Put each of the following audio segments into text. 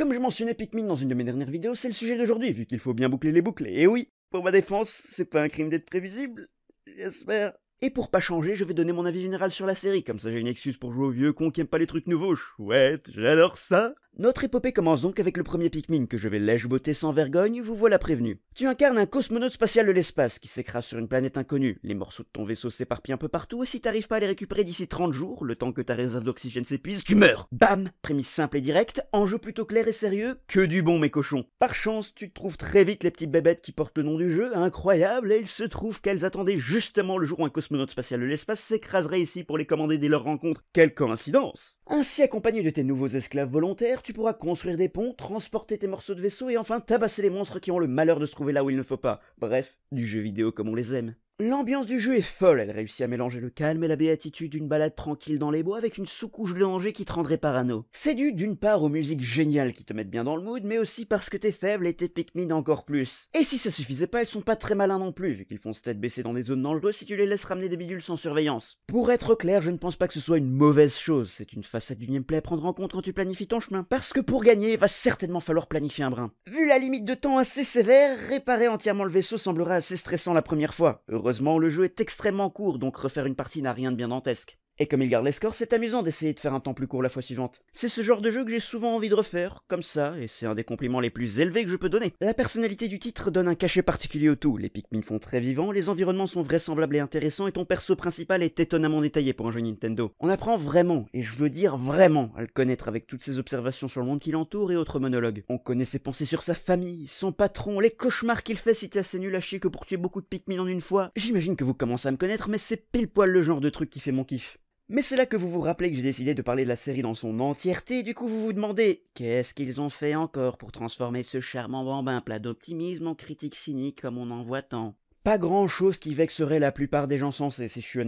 Comme je mentionnais Pikmin dans une de mes dernières vidéos, c'est le sujet d'aujourd'hui, vu qu'il faut bien boucler les boucles. Et oui, pour ma défense, c'est pas un crime d'être prévisible, j'espère. Et pour pas changer, je vais donner mon avis général sur la série, comme ça j'ai une excuse pour jouer aux vieux cons qui aiment pas les trucs nouveaux. Chouette, j'adore ça notre épopée commence donc avec le premier Pikmin que je vais lèche-botter sans vergogne, vous voilà prévenu. Tu incarnes un cosmonaute spatial de l'espace qui s'écrase sur une planète inconnue. Les morceaux de ton vaisseau s'éparpillent un peu partout et si t'arrives pas à les récupérer d'ici 30 jours, le temps que ta réserve d'oxygène s'épuise, tu meurs Bam Prémisse simple et directe, enjeu plutôt clair et sérieux, que du bon mes cochons. Par chance, tu trouves très vite les petites bébêtes qui portent le nom du jeu, incroyable, et il se trouve qu'elles attendaient justement le jour où un cosmonaute spatial de l'espace s'écraserait ici pour les commander dès leur rencontre. Quelle coïncidence Ainsi accompagné de tes nouveaux esclaves volontaires, tu pourras construire des ponts, transporter tes morceaux de vaisseau et enfin tabasser les monstres qui ont le malheur de se trouver là où il ne faut pas. Bref, du jeu vidéo comme on les aime. L'ambiance du jeu est folle, elle réussit à mélanger le calme et la béatitude d'une balade tranquille dans les bois avec une sous-couche de danger qui te rendrait parano. C'est dû d'une part aux musiques géniales qui te mettent bien dans le mood, mais aussi parce que t'es faible et tes Pikmin encore plus. Et si ça suffisait pas, elles sont pas très malins non plus, vu qu'ils font se tête baisser dans des zones dangereuses si tu les laisses ramener des bidules sans surveillance. Pour être clair, je ne pense pas que ce soit une mauvaise chose, c'est une facette du gameplay à prendre en compte quand tu planifies ton chemin, parce que pour gagner, il va certainement falloir planifier un brin. Vu la limite de temps assez sévère, réparer entièrement le vaisseau semblera assez stressant la première fois. Heureusement, le jeu est extrêmement court, donc refaire une partie n'a rien de bien dantesque. Et comme il garde les scores, c'est amusant d'essayer de faire un temps plus court la fois suivante. C'est ce genre de jeu que j'ai souvent envie de refaire, comme ça, et c'est un des compliments les plus élevés que je peux donner. La personnalité du titre donne un cachet particulier au tout, les Pikmin font très vivants, les environnements sont vraisemblables et intéressants, et ton perso principal est étonnamment détaillé pour un jeu Nintendo. On apprend vraiment, et je veux dire vraiment, à le connaître avec toutes ses observations sur le monde qui l'entoure et autres monologues. On connaît ses pensées sur sa famille, son patron, les cauchemars qu'il fait si t'es assez nul à chier que pour tuer beaucoup de Pikmin en une fois. J'imagine que vous commencez à me connaître, mais c'est pile poil le genre de truc qui fait mon kiff. Mais c'est là que vous vous rappelez que j'ai décidé de parler de la série dans son entièreté, du coup vous vous demandez qu'est-ce qu'ils ont fait encore pour transformer ce charmant bambin plat d'optimisme en critique cynique comme on en voit tant Pas grand-chose qui vexerait la plupart des gens sensés, si je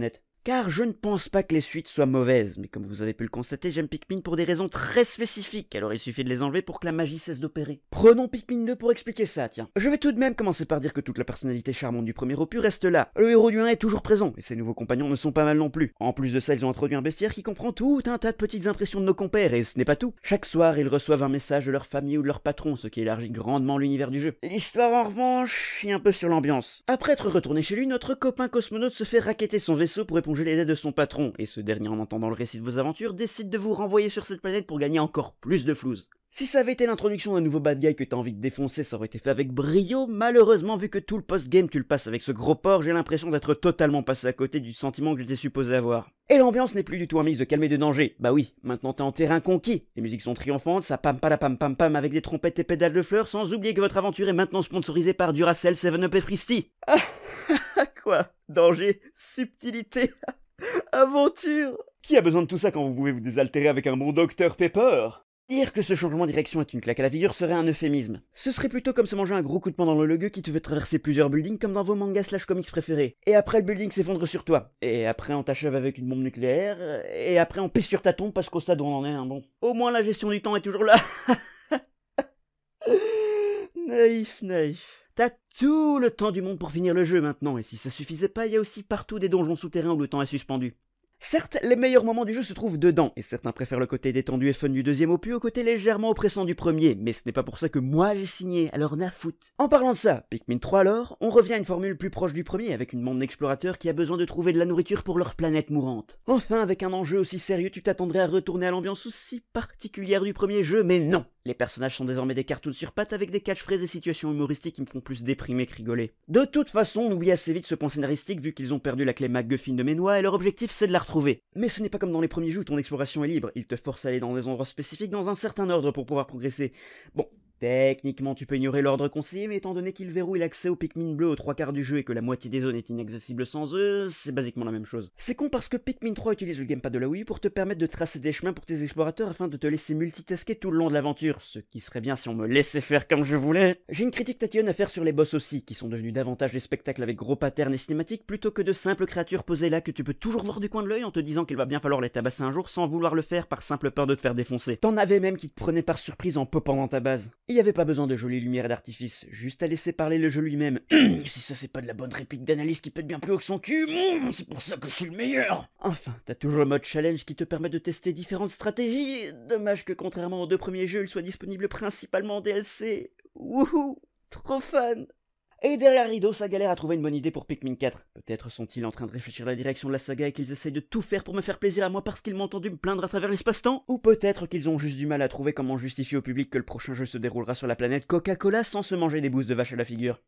car je ne pense pas que les suites soient mauvaises, mais comme vous avez pu le constater, j'aime Pikmin pour des raisons très spécifiques, alors il suffit de les enlever pour que la magie cesse d'opérer. Prenons Pikmin 2 pour expliquer ça, tiens. Je vais tout de même commencer par dire que toute la personnalité charmante du premier opus reste là. Le héros du 1 est toujours présent, et ses nouveaux compagnons ne sont pas mal non plus. En plus de ça, ils ont introduit un bestiaire qui comprend tout un tas de petites impressions de nos compères, et ce n'est pas tout. Chaque soir, ils reçoivent un message de leur famille ou de leur patron, ce qui élargit grandement l'univers du jeu. L'histoire, en revanche, chie un peu sur l'ambiance. Après être retourné chez lui, notre copain cosmonaute se fait raqueter son vaisseau pour répondre les de son patron, et ce dernier, en entendant le récit de vos aventures, décide de vous renvoyer sur cette planète pour gagner encore plus de flouze. Si ça avait été l'introduction d'un nouveau bad guy que t'as envie de défoncer, ça aurait été fait avec brio, malheureusement vu que tout le post-game tu le passes avec ce gros porc, j'ai l'impression d'être totalement passé à côté du sentiment que j'étais supposé avoir. Et l'ambiance n'est plus du tout un mix de calmer de danger. Bah oui, maintenant t'es en terrain conquis. Les musiques sont triomphantes, ça pam la pam pam pam avec des trompettes et pédales de fleurs, sans oublier que votre aventure est maintenant sponsorisée par Duracell 7-Up et Fristy. Ah, quoi. Danger, subtilité, aventure. Qui a besoin de tout ça quand vous pouvez vous désaltérer avec un bon docteur Pepper Dire que ce changement de direction est une claque à la figure serait un euphémisme. Ce serait plutôt comme se manger un gros coup de poing dans le logo qui te fait traverser plusieurs buildings comme dans vos mangas slash comics préférés. Et après le building s'effondre sur toi. Et après on t'achève avec une bombe nucléaire. Et après on pisse sur ta tombe parce qu'au stade on en est hein, bon. Au moins la gestion du temps est toujours là. naïf, naïf. T'as tout le temps du monde pour finir le jeu maintenant, et si ça suffisait pas, il y a aussi partout des donjons souterrains où le temps est suspendu. Certes, les meilleurs moments du jeu se trouvent dedans, et certains préfèrent le côté détendu et fun du deuxième opus au côté légèrement oppressant du premier, mais ce n'est pas pour ça que moi j'ai signé, alors na foot. En parlant de ça, Pikmin 3 alors, on revient à une formule plus proche du premier, avec une bande d'explorateurs qui a besoin de trouver de la nourriture pour leur planète mourante. Enfin, avec un enjeu aussi sérieux, tu t'attendrais à retourner à l'ambiance aussi particulière du premier jeu, mais non les personnages sont désormais des cartoons sur pattes avec des catchphrases et situations humoristiques qui me font plus déprimer que rigoler. De toute façon, on oublie assez vite ce point scénaristique vu qu'ils ont perdu la clé McGuffin de Ménois et leur objectif c'est de la retrouver. Mais ce n'est pas comme dans les premiers jeux où ton exploration est libre, ils te forcent à aller dans des endroits spécifiques dans un certain ordre pour pouvoir progresser. Bon, Techniquement, tu peux ignorer l'ordre conseillé mais étant donné qu'il verrouille l'accès aux Pikmin bleus aux trois quarts du jeu et que la moitié des zones est inaccessible sans eux, c'est basiquement la même chose. C'est con parce que Pikmin 3 utilise le gamepad de la Wii pour te permettre de tracer des chemins pour tes explorateurs afin de te laisser multitasker tout le long de l'aventure, ce qui serait bien si on me laissait faire comme je voulais. J'ai une critique tatillonne à faire sur les boss aussi, qui sont devenus davantage des spectacles avec gros patterns et cinématiques plutôt que de simples créatures posées là que tu peux toujours voir du coin de l'œil en te disant qu'il va bien falloir les tabasser un jour sans vouloir le faire par simple peur de te faire défoncer. T'en avais même qui te prenaient par surprise en popant dans ta base. Il n'y avait pas besoin de jolies lumières d'artifice, juste à laisser parler le jeu lui-même. si ça c'est pas de la bonne réplique d'analyse qui être bien plus haut que son cul, hmm, c'est pour ça que je suis le meilleur Enfin, t'as toujours le mode challenge qui te permet de tester différentes stratégies. Dommage que contrairement aux deux premiers jeux, il soit disponible principalement en DLC. Wouhou Trop fun et derrière rideau, sa galère à trouver une bonne idée pour Pikmin 4. Peut-être sont-ils en train de réfléchir à la direction de la saga et qu'ils essayent de tout faire pour me faire plaisir à moi parce qu'ils m'ont entendu me plaindre à travers l'espace-temps Ou peut-être qu'ils ont juste du mal à trouver comment justifier au public que le prochain jeu se déroulera sur la planète Coca-Cola sans se manger des bouses de vache à la figure.